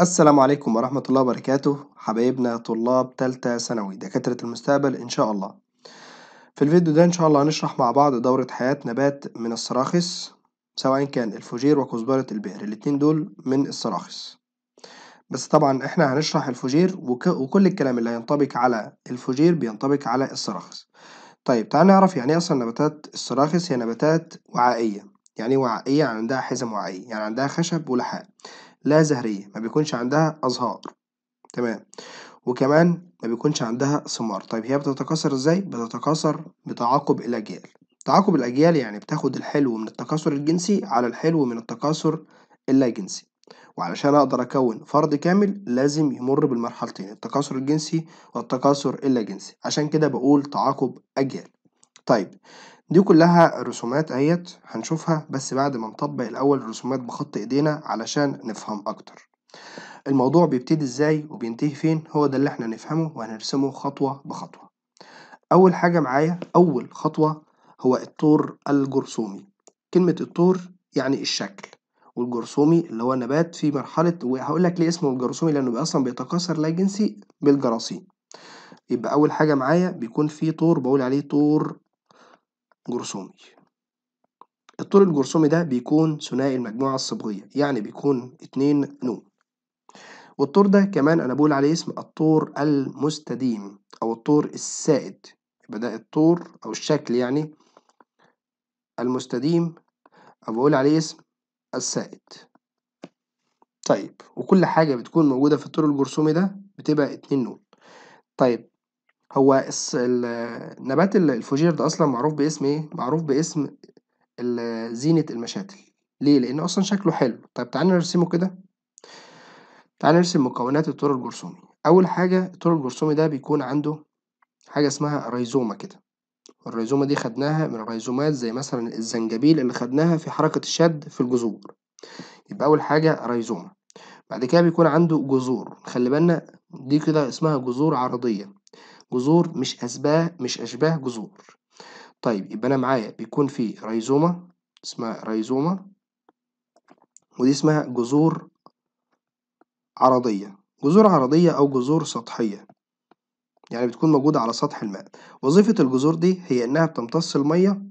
السلام عليكم ورحمة الله وبركاته حبايبنا طلاب تالتة ثانوي دكاترة المستقبل إن شاء الله في الفيديو ده إن شاء الله هنشرح مع بعض دورة حياة نبات من الصراخس سواء كان الفوجير وكزبرة البئر الاتنين دول من الصراخس بس طبعا إحنا هنشرح الفوجير وك وكل الكلام اللي هينطبق على الفوجير بينطبق على الصراخس طيب تعال نعرف يعني إيه أصلا نباتات الصراخس هي نباتات وعائية يعني إيه وعائية؟ يعني عندها حزم وعائية يعني عندها خشب ولحاء لا زهرية ما بيكونش عندها أزهار تمام وكمان ما بيكونش عندها ثمار طيب هي بتتكاثر ازاي بتتكاثر بتعاقب الأجيال تعاقب الأجيال يعني بتاخد الحلو من التكاثر الجنسي على الحلو من التكاثر اللا جنسي وعلشان أقدر أكون فرد كامل لازم يمر بالمرحلتين التكاثر الجنسي والتكاثر اللا جنسي عشان كده بقول تعاقب أجيال طيب دي كلها رسومات اهيت هنشوفها بس بعد ما نطبق الأول رسومات بخط إيدينا علشان نفهم أكتر الموضوع بيبتدي ازاي وبينتهي فين هو ده اللي احنا نفهمه وهنرسمه خطوة بخطوة أول حاجة معايا أول خطوة هو الطور الجرثومي كلمة الطور يعني الشكل والجرثومي اللي هو نبات في مرحلة وهقول لك ليه اسمه الجرثومي لأنه بي أصلا بيتكاثر لا جنسي بالجراثيم يبقى أول حاجة معايا بيكون في طور بقول عليه طور جرثومي الطول الجرثومي ده بيكون ثنائي المجموعة الصبغية يعني بيكون اتنين نون والطور ده كمان أنا بقول عليه اسم الطور المستديم أو الطور السائد يبقى ده الطور أو الشكل يعني المستديم أو بقول عليه اسم السائد طيب وكل حاجة بتكون موجودة في الطور الجرثومي ده بتبقى اتنين نون طيب هو النبات الفوجير ده أصلًا معروف باسم إيه، معروف باسم ال زينة المشاتل، ليه؟ لإن أصلًا شكله حلو، طب تعالى نرسمه كده، تعالى نرسم مكونات التور الجرثومي، أول حاجة التور الجرثومي ده بيكون عنده حاجة اسمها ريزوما كده، الريزوما دي خدناها من الريزومات زي مثلًا الزنجبيل اللي خدناها في حركة الشد في الجذور، يبقى أول حاجة ريزوما بعد كده بيكون عنده جذور، خلي بالنا دي كده اسمها جذور عرضية. جذور مش أشباه مش أشباه جذور طيب يبقى أنا معايا بيكون في ريزوما اسمها ريزوما ودي اسمها جذور عرضية جذور عرضية أو جذور سطحية يعني بتكون موجودة على سطح الماء وظيفة الجذور دي هي إنها بتمتص المية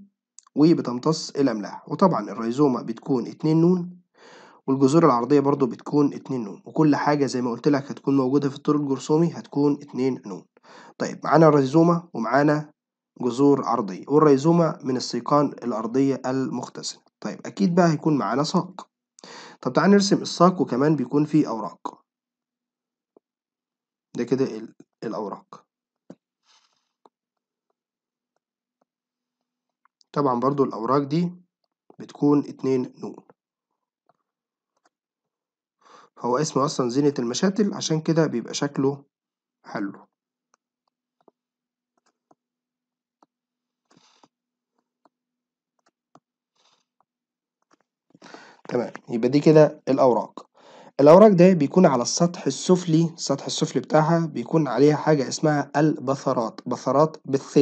وبتمتص الأملاح وطبعا الريزوما بتكون اتنين نون والجذور العرضية برضو بتكون اتنين نون وكل حاجة زي ما قلت لك هتكون موجودة في الطول الجرثومي هتكون اتنين نون طيب معانا ريزوما ومعانا جذور عرضية والريزومة من السيقان الأرضية المختزنة طيب أكيد بقى هيكون معانا ساق طب تعالى نرسم الساق وكمان بيكون فيه أوراق ده كده الأوراق طبعا برضو الأوراق دي بتكون اتنين نون هو اسمه أصلا زينة المشاتل عشان كده بيبقى شكله حلو تمام يبقى دي كده الأوراق الأوراق ده بيكون على السطح السفلي السطح السفلي بتاعها بيكون عليها حاجة اسمها البثرات بثرات بالث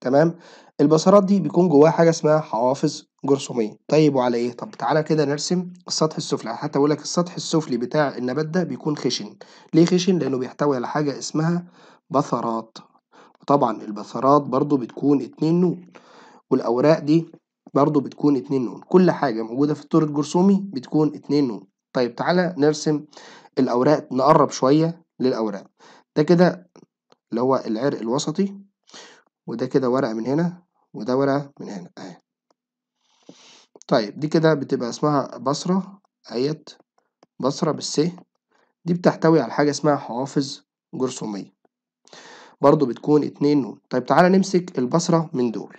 تمام البثرات دي بيكون جواها حاجة اسمها حوافظ جرثومية طيب وعلى ايه طب تعالى كده نرسم السطح السفلي حتى اقول لك السطح السفلي بتاع النبات ده بيكون خشن ليه خشن لانه بيحتوي على حاجة اسمها بثرات طبعا البثرات برضو بتكون اتنين نون والأوراق دي برضو بتكون اتنين نون كل حاجة موجودة في الطور الجرثومي بتكون اتنين نون طيب تعالى نرسم الأوراق نقرب شوية للأوراق ده كده اللي هو العرق الوسطي وده كده ورقة من هنا وده ورقة من هنا أهي طيب دي كده بتبقى اسمها بصرة ايت بصرة بالس دي بتحتوي على حاجة اسمها حوافظ جرثومية برضو بتكون اتنين نون طيب تعالى نمسك البصرة من دول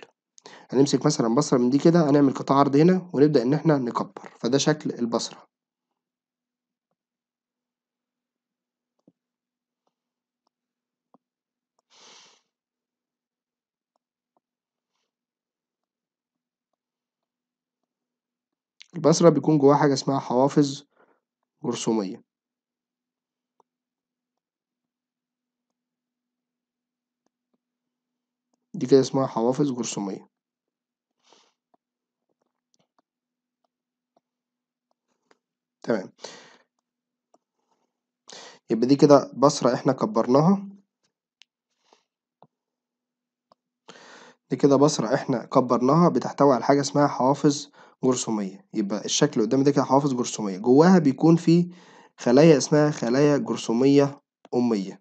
هنمسك مثلا بصرة من دي كده هنعمل قطاع عرض هنا ونبدأ إن إحنا نكبر فده شكل البصرة البصرة بيكون جواها حاجة اسمها حوافظ جرثومية دي كده اسمها حوافظ جرثومية تمام. يبقى دي كده بصرة احنا كبرناها دي كده بصرة احنا كبرناها بتحتوي على حاجة اسمها حوافظ جرثومية يبقى الشكل اللي قدامي ده كده حوافظ جرثومية جواها بيكون في خلايا اسمها خلايا جرثومية أمية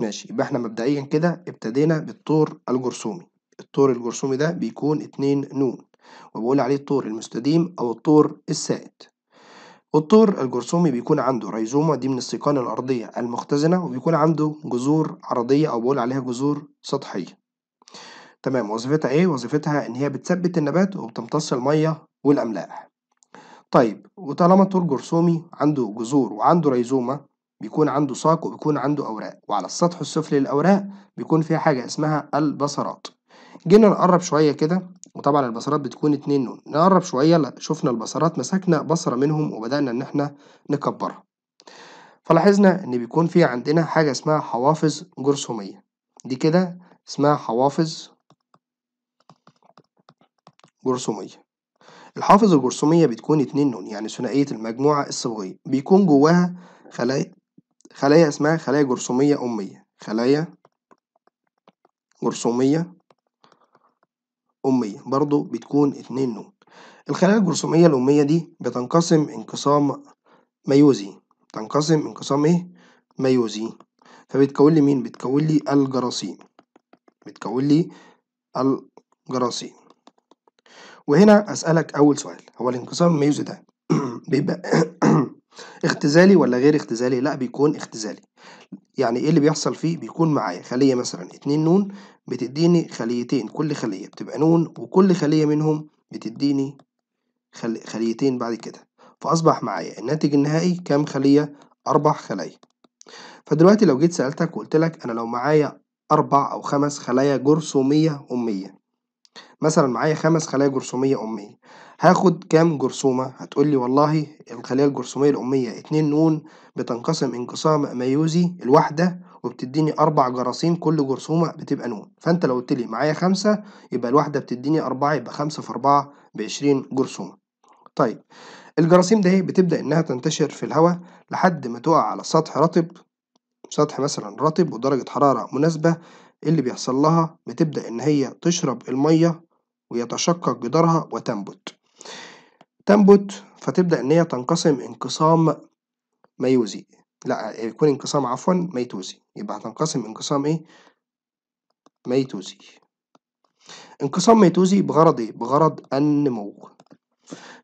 ماشي يبقى احنا مبدئيا كده ابتدينا بالطور الجرثومي الطور الجرثومي ده بيكون اتنين نون وبقول عليه الطور المستديم أو الطور السائد الطور الجرثومي بيكون عنده ريزومة دي من السيقان الأرضية المختزنة وبيكون عنده جذور عرضية أو بقول عليها جذور سطحية تمام وظيفتها ايه؟ وظيفتها ان هي بتثبت النبات وبتمتص المية والأملاح طيب وطالما الطور جرثومي عنده جذور وعنده ريزومة بيكون عنده ساق وبيكون عنده أوراق وعلى السطح السفلي للأوراق بيكون فيها حاجة اسمها البصرات جينا نقرب شوية كده وطبعا البصرات بتكون اتنين نون نقرب شوية لا شفنا البصرات مسكنا بصرة منهم وبدأنا إن احنا نكبرها فلاحظنا إن بيكون في عندنا حاجة اسمها حوافظ جرثومية دي كده اسمها حوافظ جرثومية الحوافظ الجرثومية بتكون اتنين نون يعني ثنائية المجموعة الصبغية بيكون جواها خلايا خلايا اسمها خلايا جرثومية أمية خلايا جرثومية أمية برضو بتكون اتنين نون الخلايا الجرثومية الأمية دي بتنقسم انقسام ميوزي تنقسم انقسام ايه ميوزي فبتكون مين بتكون لي الجراثيم بتكون لي الجراثيم وهنا أسألك أول سؤال هو الانقسام الميوزي ده بيبقى اختزالي ولا غير اختزالي لا بيكون اختزالي يعني ايه اللي بيحصل فيه بيكون معايا خليه مثلا اتنين نون بتديني خليتين كل خليه بتبقى نون وكل خليه منهم بتديني خل... خليتين بعد كده فاصبح معايا الناتج النهائي كام خليه اربع خلايا فدلوقتي لو جيت سالتك وقلت لك انا لو معايا اربع او خمس خلايا جرثوميه اميه مثلا معايا خمس خلايا جرثوميه اميه هاخد كام جرثومة؟ هتقولي والله الخلية الجرثومية الأمية اتنين نون بتنقسم انقسام ميوزي الواحدة وبتديني أربع جراثيم كل جرثومة بتبقى نون فأنت لو قلتلي معايا خمسة يبقى الواحدة بتديني أربعة يبقى خمسة في أربعة بعشرين جرثومة. طيب الجراثيم ده إيه؟ بتبدأ إنها تنتشر في الهوا لحد ما تقع على سطح رطب سطح مثلا رطب ودرجة حرارة مناسبة إيه اللي بيحصلها؟ بتبدأ إن هي تشرب المية ويتشقق جدارها وتنبت. تنبت فتبدأ إن هي تنقسم انقسام ميوزي لا يكون انقسام عفوا ميتوزي يبقى هتنقسم انقسام ايه ميتوزي انقسام ميتوزي بغرض ايه بغرض النمو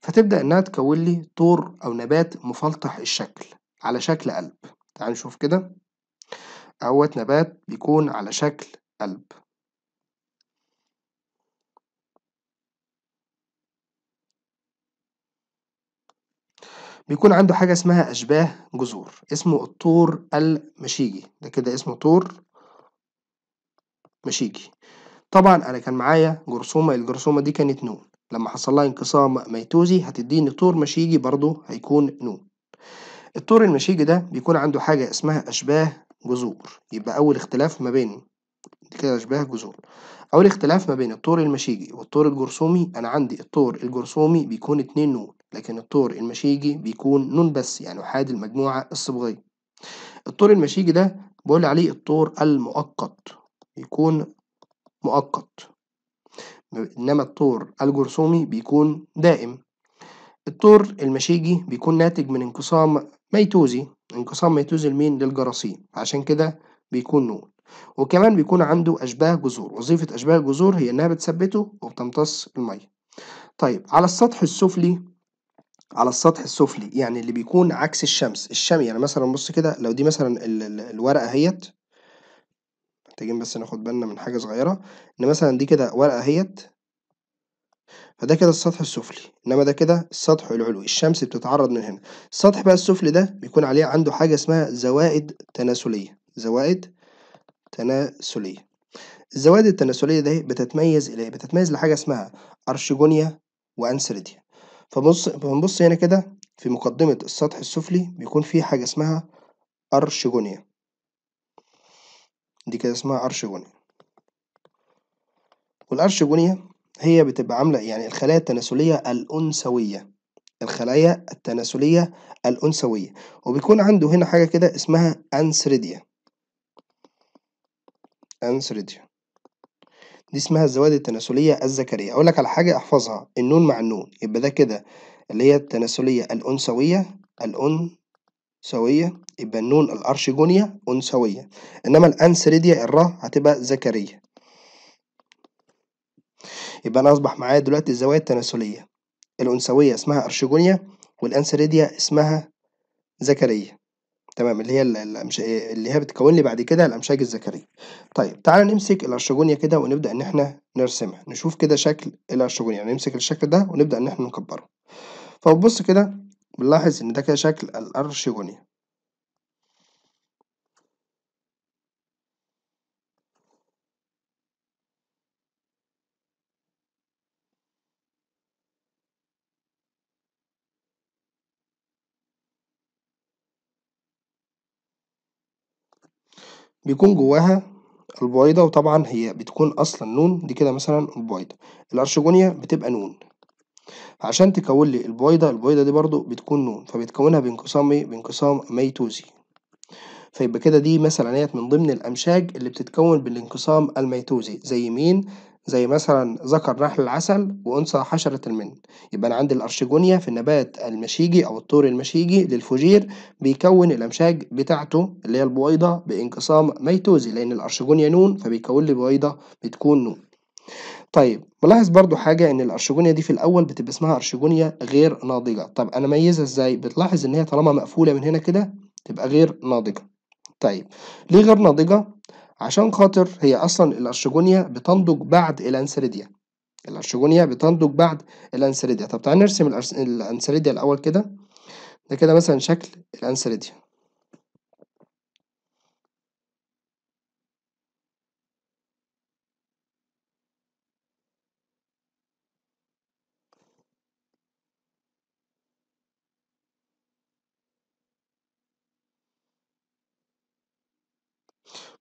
فتبدأ انها تكون لي طور او نبات مفلطح الشكل على شكل قلب تعال نشوف كده اهوت نبات بيكون على شكل قلب بيكون عنده حاجة اسمها أشباه جذور اسمه الطور المشيجي ده كده اسمه طور مشيجي طبعا أنا كان معايا جرثومة الجرثومة دي كانت نون لما حصل لها انقسام ميتوزي هتديني طور مشيجي برضه هيكون نون الطور المشيجي ده بيكون عنده حاجة اسمها أشباه جذور يبقى أول اختلاف ما بين كده أشباه جذور أول اختلاف ما بين الطور المشيجي والطور الجرثومي أنا عندي الطور الجرثومي بيكون اتنين نون لكن الطور المشيجي بيكون نون بس يعني أحاد المجموعة الصبغية الطور المشيجي ده بقول عليه الطور المؤقت يكون مؤقت إنما الطور الجرثومي بيكون دائم الطور المشيجي بيكون ناتج من انقسام ميتوزي انقسام ميتوزي لمين للجراثيم عشان كده بيكون نون وكمان بيكون عنده أشباه جذور وظيفة أشباه الجذور هي إنها بتثبته وبتمتص المية طيب على السطح السفلي على السطح السفلي يعني اللي بيكون عكس الشمس الشمي يعني مثلا بص كده لو دي مثلا ال ال الورقة اهيت محتاجين بس ناخد بالنا من حاجة صغيرة ان مثلا دي كده ورقة اهيت فده كده السطح السفلي انما ده كده السطح العلوي الشمس بتتعرض من هنا السطح بقى السفلي ده بيكون عليه عنده حاجة اسمها زوائد تناسلية زوائد تناسلية الزوائد التناسلية ده بتتميز إلى إيه؟ بتتميز لحاجة اسمها أرشيجونيا وأنسرديا فبص بنبص هنا كده في مقدمة السطح السفلي بيكون في حاجة اسمها أرشجونيا دي كده اسمها أرشجونيا والأرشجونيا هي بتبقى عاملة يعني الخلايا التناسلية الأنثوية الخلايا التناسلية الأنثوية وبيكون عنده هنا حاجة كده اسمها أنسريديا أنسريديا دي اسمها الزوائد التناسلية الذكرية أقول لك على حاجة احفظها النون مع النون يبقى ده كده اللي هي التناسلية الأنثوية الأنثوية يبقى النون الأرشيجونية أنثوية إنما الأنسريديا الرا هتبقى ذكرية يبقى أنا أصبح معايا دلوقتي الزوائد التناسلية الأنثوية اسمها أرشيجونية والأنسريديا اسمها ذكرية تمام اللي هي الأمش... اللي هي بتكون لي بعد كده الأمشاج الذكرية طيب تعالى نمسك الأرشجونيا كده ونبدأ إن إحنا نرسمها نشوف كده شكل الأرشجونيا يعني نمسك الشكل ده ونبدأ إن إحنا نكبره فبنبص كده بنلاحظ إن ده كده شكل الأرشجونيا بيكون جواها البويضة وطبعا هي بتكون أصلا نون دي كده مثلا البويضة الأرشجونيا بتبقى نون عشان تكون لي البويضة البويضة دي برضو بتكون نون فبتكونها بانقسام ايه بانقسام ميتوزي فيبقى كده دي مثلا هي من ضمن الأمشاج اللي بتتكون بالانقسام الميتوزي زي مين زي مثلا ذكر نحل العسل وأنثى حشرة المن يبقى أنا عندي الأرشيجونيا في النبات المشيجي أو الطور المشيجي للفوجير بيكون الأمشاج بتاعته اللي هي البويضة بانقسام ميتوزي لأن الأرشيجونيا نون فبيكون لي بويضة بتكون نون طيب ملاحظ برضو حاجة ان الارشيجونيا دي في الاول بتبقى اسمها ارشيجونيا غير ناضجة طب انا ميزها ازاي بتلاحظ ان هي طالما مقفولة من هنا كده تبقى غير ناضجة طيب ليه غير ناضجة عشان خاطر هي أصلا الأرشجونيا بتنضج بعد الأنسريديا الأرشجونيا بتنضج بعد الأنسريديا طب تعالى نرسم الأنسريديا الأول كده ده كده مثلا شكل الأنسريديا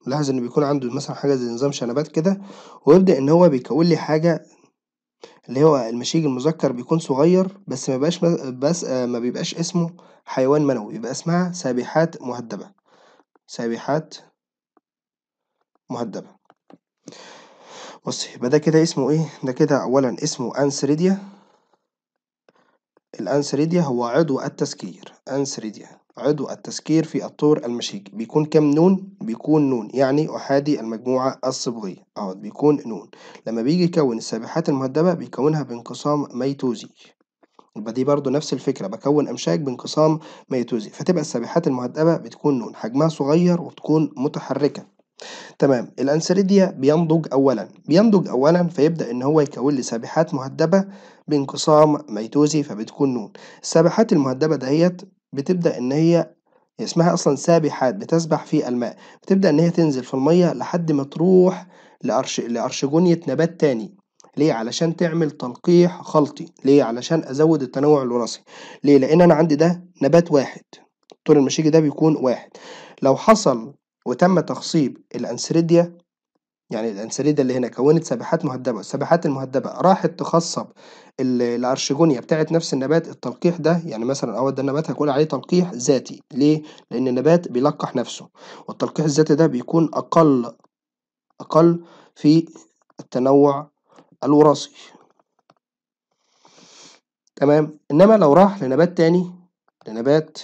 لاحظ ان بيكون عنده مثلا حاجه زي نظام شنبات كده ويبدا ان هو بيكون لي حاجه اللي هو المشيج المذكر بيكون صغير بس ما بقاش بس آه، ما بيبقاش اسمه حيوان منوي يبقى اسمها سابحات مهدبه سابحات مهدبه بص يبقى ده كده اسمه ايه ده كده اولا اسمه انسريديا الأنسريديا هو عضو التسكير أنسريديا عضو التسكير في الطور المشيكي بيكون كم نون بيكون نون يعني أحادي المجموعة الصبغية أهو بيكون نون لما بيجي يكون السابحات المهدبة بيكونها بانقسام ميتوزي يبقى دي برضو نفس الفكرة بكون أمشاك بانقسام ميتوزي فتبقى السابحات المهدبة بتكون نون حجمها صغير وبتكون متحركة تمام الأنسريديا بينضج أولا بينضج أولا فيبدأ إن هو يكون لي سابحات مهدبة بانقسام ميتوزي فبتكون نون السابحات المهدبة دهيت بتبدأ إن هي اسمها أصلا سابحات بتسبح في الماء بتبدأ إن هي تنزل في المية لحد ما تروح لأرش... لأرشجونية نبات تاني ليه؟ علشان تعمل تلقيح خلطي ليه؟ علشان أزود التنوع الوراثي ليه؟ لأن أنا عندي ده نبات واحد طول المشيجي ده بيكون واحد لو حصل وتم تخصيب الأنسريديا يعني الأنسيليدا اللي هنا كونت سباحات مهدبة، السباحات المهدبة راحت تخصب ال الأرشجونيا بتاعة نفس النبات التلقيح ده، يعني مثلًا او ده النبات هيكون عليه تلقيح ذاتي، ليه؟ لأن النبات بيلقح نفسه، والتلقيح الذاتي ده بيكون أقل أقل في التنوع الوراثي. تمام؟ إنما لو راح لنبات تاني، لنبات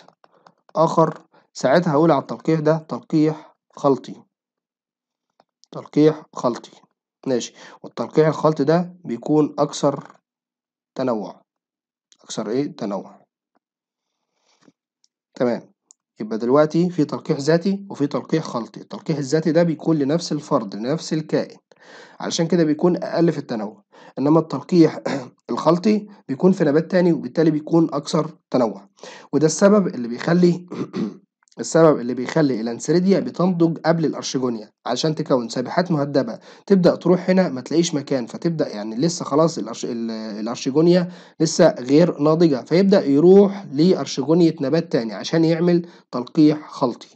آخر، ساعتها هقول على التلقيح ده تلقيح خلطي. تلقيح خلطي ماشي والتلقيح الخلطي ده بيكون أكثر تنوع أكثر إيه تنوع تمام يبقى دلوقتي في تلقيح ذاتي وفي تلقيح خلطي التلقيح الذاتي ده بيكون لنفس الفرد لنفس الكائن علشان كده بيكون أقل في التنوع إنما التلقيح الخلطي بيكون في نبات تاني وبالتالي بيكون أكثر تنوع وده السبب اللي بيخلي السبب اللي بيخلي الانسريديا بتنضج قبل الارشيجونيا علشان تكون سابحات مهدبه تبدا تروح هنا ما تلاقيش مكان فتبدا يعني لسه خلاص الأرش... الارشيجونيا لسه غير ناضجه فيبدا يروح لارشيجونيه نبات تاني عشان يعمل تلقيح خلطي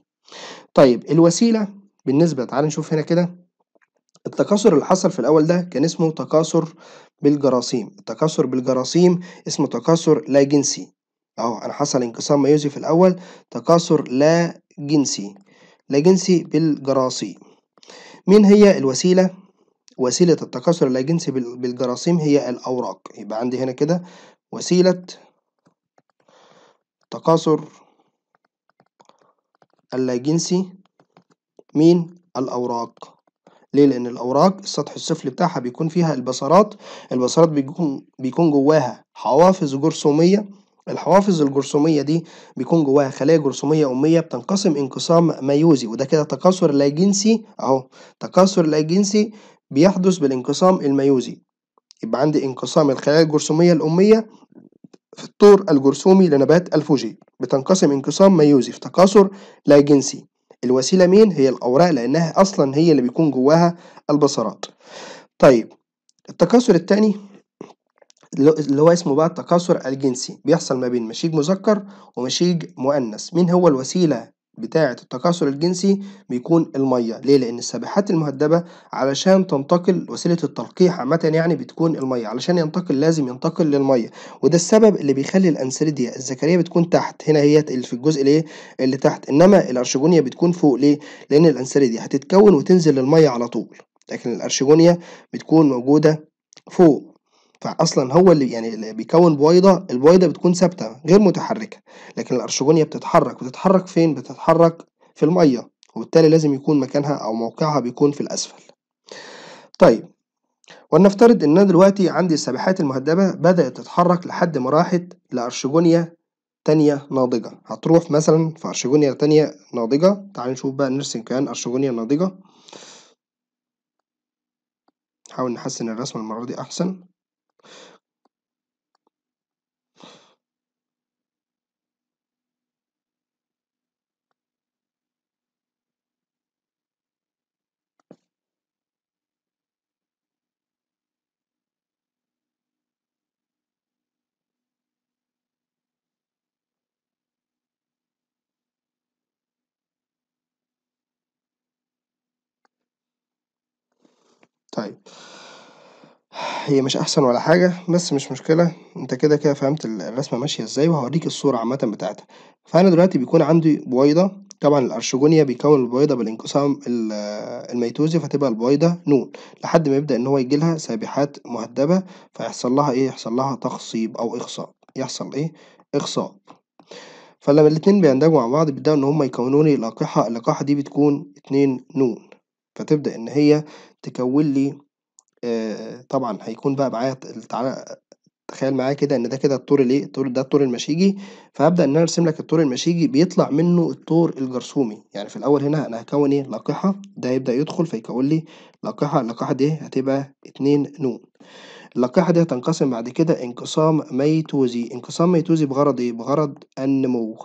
طيب الوسيله بالنسبه تعال نشوف هنا كده التكاثر اللي حصل في الأول ده كان اسمه تكاثر بالجراثيم التكاثر بالجراثيم اسمه تكاثر لا جنسي اهو انا حصل انقسام ميوزي في الاول تكاثر لا جنسي لا جنسي بالجراثيم مين هي الوسيله وسيله التكاثر اللا جنسي بالجراثيم هي الاوراق يبقى عندي هنا كده وسيله تكاثر اللا جنسي مين الاوراق ليه لان الاوراق السطح السفلي بتاعها بيكون فيها البصرات البصرات بيكون بيكون جواها حوافز جرثوميه الحوافظ الجرثومية دي بيكون جواها خلايا جرثومية أمية بتنقسم انقسام ميوزي وده كده تكاثر لا جنسي أهو تكاثر لا جنسي بيحدث بالانقسام الميوزي يبقى عندي انقسام الخلايا الجرثومية الأمية في الطور الجرثومي لنبات الفوجي بتنقسم انقسام ميوزي في تكاثر لا جنسي الوسيلة مين؟ هي الأوراق لأنها أصلا هي اللي بيكون جواها البصرات. طيب التكاثر التاني اللي هو اسمه بقى التكاثر الجنسي بيحصل ما بين مشيج مذكر ومشيج مؤنث مين هو الوسيلة بتاعة التكاثر الجنسي بيكون المية ليه لأن السباحات المهدبة علشان تنتقل وسيلة التلقيح عامة يعني بتكون المية علشان ينتقل لازم ينتقل للمية وده السبب اللي بيخلي الأنسيريديا الذكرية بتكون تحت هنا هي في الجزء الايه اللي تحت إنما الأرشجونيا بتكون فوق ليه لأن الأنسيريديا هتتكون وتنزل للمية على طول لكن الأرشجونيا بتكون موجودة فوق فاصلا هو اللي يعني اللي بيكون بويضه البويضه بتكون ثابته غير متحركه لكن الارشغونيا بتتحرك بتتحرك فين بتتحرك في الميه وبالتالي لازم يكون مكانها او موقعها بيكون في الاسفل طيب ولنفترض ان انا دلوقتي عندي السباحات المهدبه بدات تتحرك لحد ما راحت لارشغونيا تانية ناضجة هتروح مثلا في أرشجونيا تانية ناضجة تعال نشوف بقى نرسم كيان أرشجونيا ناضجة نحاول نحسن الرسمة المرة دي أحسن طيب هي مش احسن ولا حاجة بس مش مشكلة انت كده كده فهمت الرسمة ماشية ازاي وهوريك الصورة عامة بتاعتها فانا دلوقتي بيكون عندي بويضة طبعا الارشجونيا بيكون البويضة بالانقسام الميتوزي فتبقى البويضة نون لحد ما يبدأ ان هو يجيلها سابحات مهدبة فيحصل لها ايه يحصل لها تخصيب او اخصاء يحصل ايه اخصاء فلما الاتنين بيندمجوا مع بعض بيبدأوا ان هما يكونوا لي لقاحة اللقاحة دي بتكون اتنين نون فتبدأ إن هي تكوّن لي آآ طبعًا هيكون بقى معايا تعالى تخيّل معايا كده إن ده كده الطور الإيه، الطور ده الطور المَشيجي، فهبدأ إن أنا أرسم لك الطور المَشيجي بيطلع منّه الطور الجرثومي، يعني في الأول هنا أنا هكون إيه، لقحة ده هيبدأ يدخل فيكوّن لي لقحة اللقحة دي هتبقى 2 ن، اللقيحة دي هتنقسم بعد كده انقسام ميتوزي، انقسام ميتوزي بغرض إيه، بغرض النمو،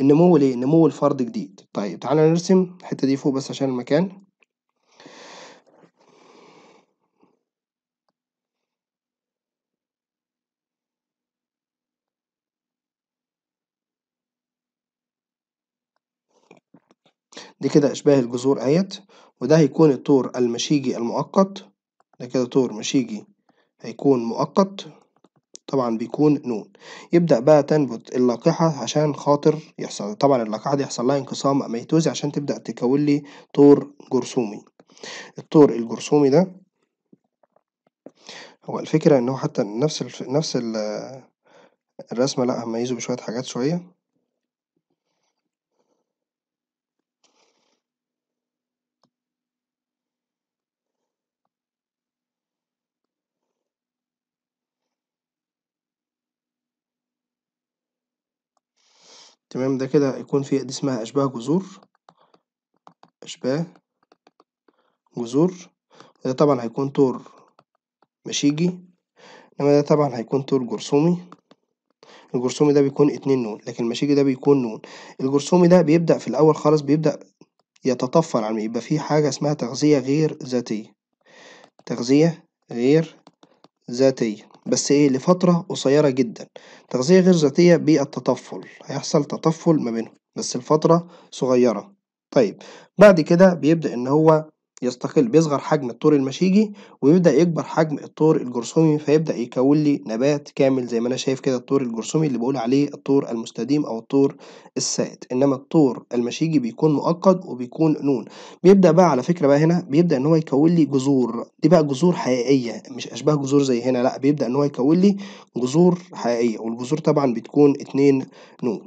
النمو ليه، نمو الفرد جديد، طيب تعالى نرسم الحتّة دي فوق بس عشان المكان. دي كده اشباه الجذور اهيت وده هيكون الطور المشيجي المؤقت ده كده طور مشيجي هيكون مؤقت طبعا بيكون نون يبدأ بقى تنبت اللقاحة عشان خاطر يحصل طبعا اللقاحة دي يحصل لها انقسام ميتوزي عشان تبدأ تكون لي طور جرثومي الطور الجرثومي ده هو الفكرة إن هو حتى نفس الف... نفس ال الرسمة لأ هميزه بشوية حاجات شوية تمام ده كده هيكون في دي اسمها أشباه جذور أشباه جذور ده طبعا هيكون تور مشيجي إنما ده طبعا هيكون تور جرثومي الجرثومي ده بيكون اتنين نون لكن المشيجي ده بيكون نون الجرثومي ده بيبدأ في الأول خالص بيبدأ يتطفل على يبقى في حاجة اسمها تغذية غير ذاتية تغذية غير ذاتية بس ايه لفترة قصيرة جدا تغذية غير ذاتية بالتطفل هيحصل تطفل ما بينهم بس لفترة صغيرة طيب بعد كده بيبدأ ان هو يستقل بيصغر حجم الطور المشيجي ويبدأ يكبر حجم الطور الجرثومي فيبدأ يكون لي نبات كامل زي ما أنا شايف كده الطور الجرثومي اللي بقول عليه الطور المستديم أو الطور السائد إنما الطور المشيجي بيكون مؤقت وبيكون نون بيبدأ بقى على فكرة بقى هنا بيبدأ إن هو يكون لي جذور دي بقى جذور حقيقية مش أشباه جذور زي هنا لأ بيبدأ إن هو يكون لي جذور حقيقية والجذور طبعا بتكون اتنين نون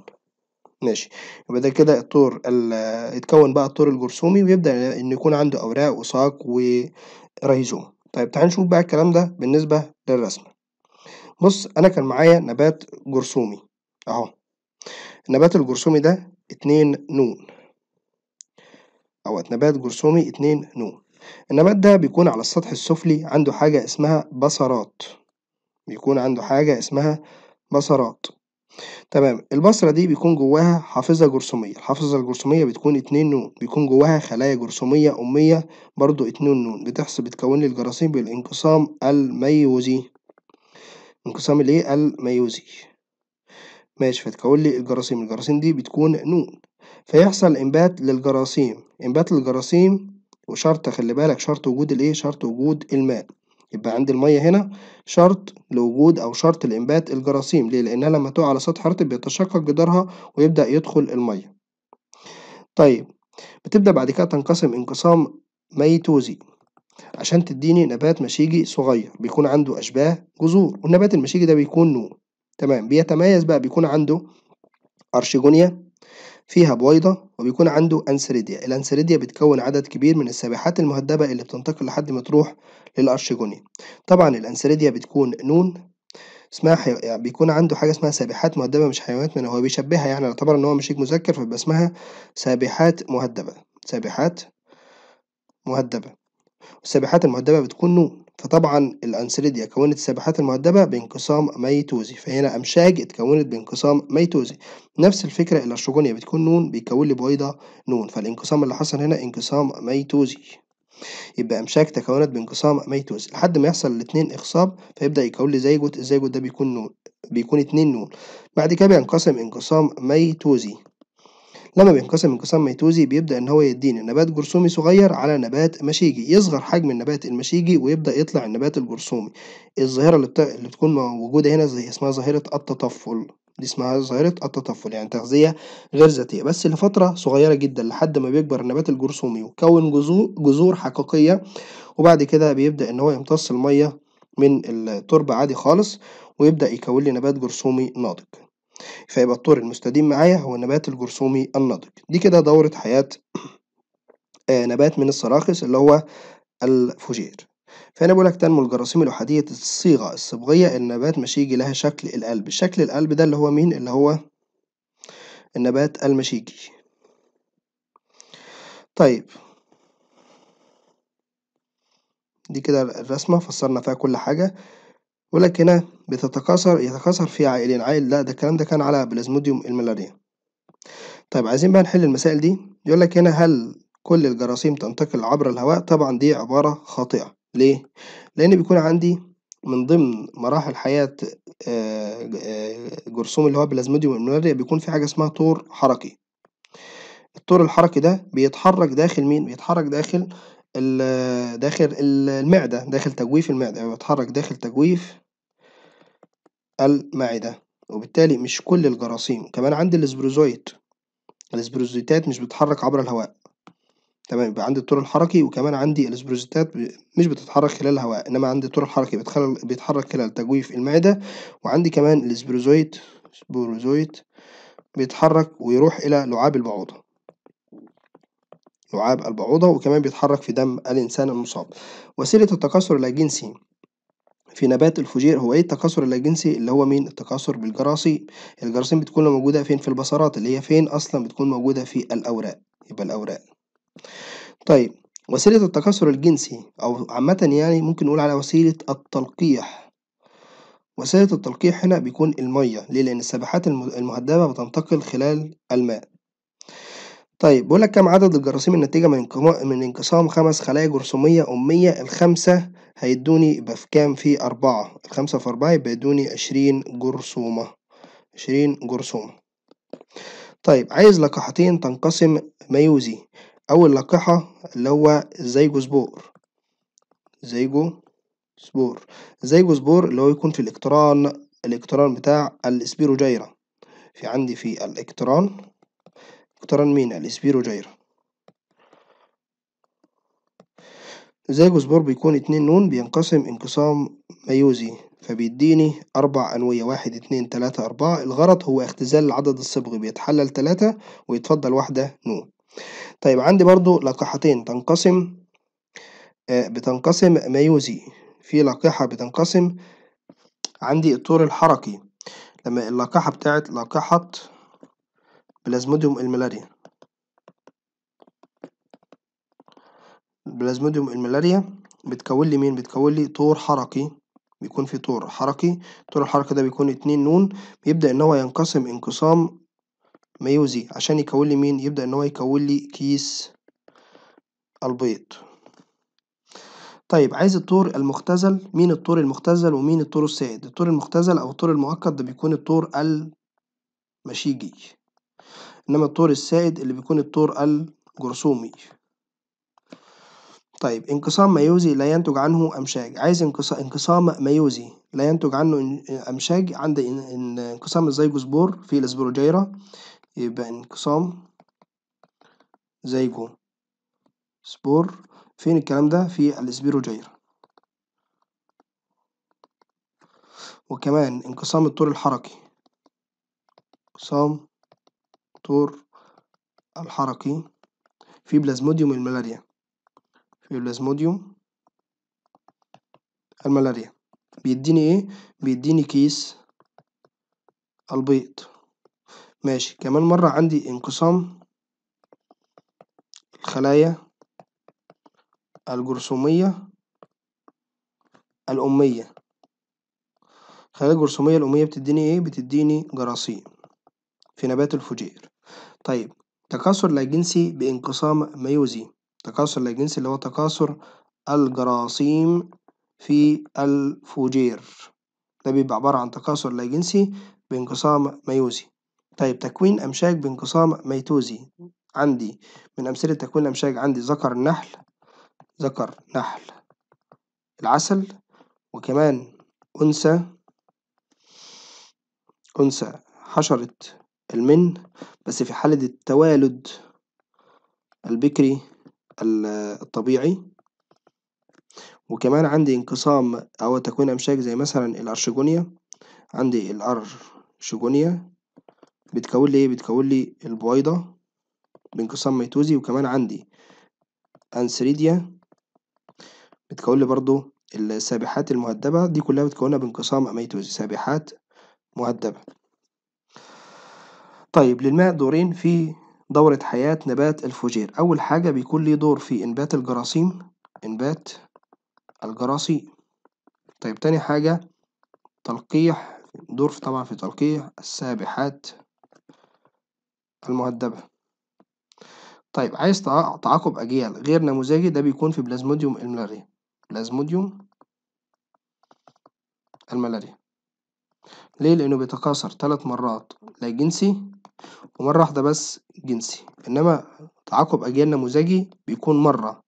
ماشي يبقى ده كده الطور يتكون بقى الطور الجرثومي ويبدأ إن يكون عنده أوراق وساق ورهيزوم طيب تعال نشوف بقى الكلام ده بالنسبة للرسمة بص أنا كان معايا نبات جرثومي أهو النبات الجرثومي ده اتنين نون أو نبات جرثومي اتنين نون النبات ده بيكون على السطح السفلي عنده حاجة اسمها بصرات بيكون عنده حاجة اسمها بصرات تمام البصرة دي بيكون جواها حافظة جرثومية الحافظة الجرثومية بتكون اتنين نون بيكون جواها خلايا جرثومية أمية برضو اتنين نون بتحصل بتكون لي الجراثيم بالانقسام الميوزي انقسام الايه الميوزي ماشي فتكون لي الجراثيم الجراثيم دي بتكون نون فيحصل انبات للجراثيم انبات للجراثيم وشرط خلي بالك شرط وجود الايه شرط وجود الماء يبقى عند المية هنا شرط لوجود أو شرط لإنبات الجراثيم ليه؟ لأنها لما تقع على سطح رطب بيتشقق جدارها ويبدأ يدخل المية. طيب بتبدأ بعد كده تنقسم انقسام ميتوزي عشان تديني نبات مشيجي صغير بيكون عنده أشباه جذور والنبات المشيجي ده بيكون نوع تمام بيتميز بقى بيكون عنده أرشيجونيا فيها بويضة وبيكون عنده أنسريديا الأنسريديا بتكون عدد كبير من السباحات المهدبة اللي بتنتقل لحد ما تروح للأرشجونيا طبعا الأنسريديا بتكون نون اسمها حيو... يعني بيكون عنده حاجة اسمها سابحات مهدبة مش حيوانات من هو بيشبهها يعني يعتبر إن هو مش مذكر فبيبقى اسمها سابحات مهدبة سابحات مهدبة السابحات المهدبة بتكون نون فطبعا الأنسيليديا كونت السباحات المهدبة بانقسام ميتوزي فهنا أمشاج اتكونت بانقسام ميتوزي نفس الفكرة الأشتروجونيا بتكون نون بيتكون لي بويضة نون فالانقسام اللي حصل هنا انقسام ميتوزي يبقى أمشاج تكونت بانقسام ميتوزي لحد ما يحصل الاتنين إخصاب فيبدأ يكون لي زيجوت الزيجوت ده بيكون نون بيكون اتنين نون بعد كده بينقسم انقسام ميتوزي لما بينقسم انقسام ميتوزي بيبدأ إن هو يديني نبات جرثومي صغير على نبات مشيجي يصغر حجم النبات المشيجي ويبدأ يطلع النبات الجرثومي الظاهرة اللي, بت... اللي بتكون موجودة هنا زي اسمها ظاهرة التطفل دي اسمها ظاهرة التطفل يعني تغذية غير ذاتية بس لفترة صغيرة جدا لحد ما بيكبر النبات الجرثومي ويكون جذور جذور حقيقية وبعد كده بيبدأ إن هو يمتص المية من التربة عادي خالص ويبدأ يكون لي نبات جرثومي ناضج فيبقى الطور المستديم معايا هو النبات الجرثومي الناضج دي كده دورة حياة آه، نبات من السراخس اللي هو الفوجير فهنا بيقول لك تنمو الجراثيم الأحادية الصيغة الصبغية النبات مشيجي لها شكل القلب شكل القلب ده اللي هو مين اللي هو النبات المشيجي طيب دي كده الرسمة فسرنا فيها كل حاجة بيقول لك هنا بتتكاثر يتكاثر في عائلين عائل لا ده الكلام ده كان على بلازموديوم الملاريا طيب عايزين بقى نحل المسائل دي يقول لك هنا هل كل الجراثيم تنتقل عبر الهواء طبعا دي عبارة خاطئة ليه؟ لأن بيكون عندي من ضمن مراحل حياة آه، آه، جرثوم اللي هو بلازموديوم الملاريا بيكون في حاجة اسمها طور حركي الطور الحركي ده بيتحرك داخل مين؟ بيتحرك داخل داخل المعدة داخل تجويف المعدة يعني بيتحرك داخل تجويف المعدة وبالتالي مش كل الجراثيم كمان عندي السبروزويت الاسبروزيتات مش بتتحرك عبر الهواء تمام يبقى عندي الطور الحركي وكمان عندي السبروزيتات مش بتتحرك خلال الهواء انما عندي الطور الحركي بيتحرك خلال تجويف المعدة وعندي كمان السبروزويت بيتحرك ويروح الى لعاب البعوضة لعاب البعوضة وكمان بيتحرك في دم الإنسان المصاب وسيلة التكاثر اللاجنسي في نبات الفجير هو ايه التكاثر اللاجنسي اللي هو مين التكاثر بالجراثيم الجراثيم بتكون موجودة فين في البصرات اللي هي فين أصلا بتكون موجودة في الأوراق يبقى الأوراق طيب وسيلة التكاثر الجنسي أو عامة يعني ممكن نقول على وسيلة التلقيح وسيلة التلقيح هنا بيكون المية ليه؟ لأن السباحات المهدبة بتنتقل خلال الماء طيب بيقول لك كم عدد الجراثيم الناتجة من من انقسام خمس خلايا جرثومية أمية الخمسة هيدوني يبقى في كام في أربعة الخمسة في أربعة يبقى يدوني عشرين جرثومة عشرين جرثومة طيب عايز لقاحتين تنقسم ميوزي أول لقاحة اللي هو الزيجوسبور زيجو سبور زيجو سبور اللي هو يكون في الإقتران الإقتران بتاع الإسبيروجيرا في عندي في الإقتران مقتران مين الاسبيرو جايرا زاجوس بور بيكون اتنين نون بينقسم انقسام ميوزي فبيديني أربع أنوية واحد اتنين تلاتة أربعة الغرض هو اختزال العدد الصبغي بيتحلل تلاتة ويتفضل واحدة نون طيب عندي برضو لقاحتين تنقسم آه، بتنقسم ميوزي في لقاحة بتنقسم عندي الطور الحركي لما اللقاحة بتاعت لقاحة بلازموديوم الملاريا بلازموديوم الملاريا بتكون لي مين بتكون لي طور حركي بيكون في طور حركي طور الحركي ده بيكون اتنين نون بيبدأ ان هو ينقسم انقسام ميوزي عشان يكون لي مين يبدأ ان هو يكون لي كيس البيض طيب عايز الطور المختزل مين الطور المختزل ومين الطور السائد الطور المختزل او الطور المؤقت ده بيكون الطور المشيجي إنما الطور السائد اللي بيكون الطور الجرثومي طيب انقسام ميوزي لا ينتج عنه أمشاج عايز انقسام ميوزي لا ينتج عنه أمشاج عند انقسام الزيجوسبور في الاسبروجيرا يبقى انقسام زيجو سبور فين الكلام ده في الاسبروجيرا وكمان انقسام الطور الحركي انقسام الدكتور الحركي في بلازموديوم الملاريا في بلازموديوم الملاريا بيديني ايه بيديني كيس البيض ماشي كمان مرة عندي انقسام الخلايا الجرثومية الأمية الخلايا الجرثومية الأمية بتديني ايه بتديني جراثيم في نبات الفجير طيب تكاثر لا جنسي بانقسام ميوزي تكاثر لا جنسي اللي هو تكاثر الجراثيم في الفوجير ده بيبقى عبارة عن تكاثر لا جنسي بانقسام ميوزي طيب تكوين أمشاج بانقسام ميتوزي عندي من أمثلة تكوين الأمشاج عندي ذكر النحل ذكر نحل العسل وكمان أنثى أنثى حشرة المن بس في حالة التوالد البكري الطبيعي وكمان عندي انقسام أو تكوين أمشاج زي مثلا الأرشجونيا عندي الأرشجونيا بتكون لي إيه بتكون لي البويضة بانقسام ميتوزي وكمان عندي أنثريديا بتكون لي برضه السابحات المهدبة دي كلها بتكونها بانقسام ميتوزي سابحات مهدبة. طيب للماء دورين في دورة حياة نبات الفوجير أول حاجة بيكون ليه دور في إنبات الجراثيم إنبات الجراثيم طيب تاني حاجة تلقيح دور طبعا في تلقيح السابحات المهدبة طيب عايز تعاقب أجيال غير نموذجي ده بيكون في بلازموديوم الملاريا بلازموديوم الملاريا ليه لأنه بيتكاثر تلات مرات لا جنسي ومرة واحدة بس جنسي، إنما تعاقب أجيال نموذجي بيكون مرة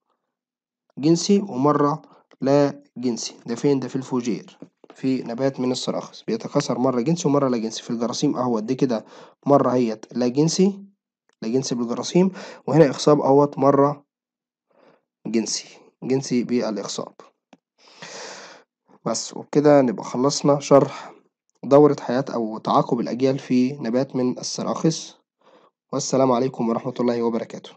جنسي ومرة لا جنسي، ده فين؟ ده في الفوجير في نبات من الصراخس بيتكاثر مرة جنسي ومرة لا جنسي، في الجراثيم أهوت دي كده مرة أهيت لا جنسي لا جنسي بالجراثيم، وهنا إخصاب أهوت مرة جنسي جنسي بالإخصاب، بس وبكده نبقى خلصنا شرح دورة حياة أو تعاقب الأجيال في نبات من السراخس والسلام عليكم ورحمة الله وبركاته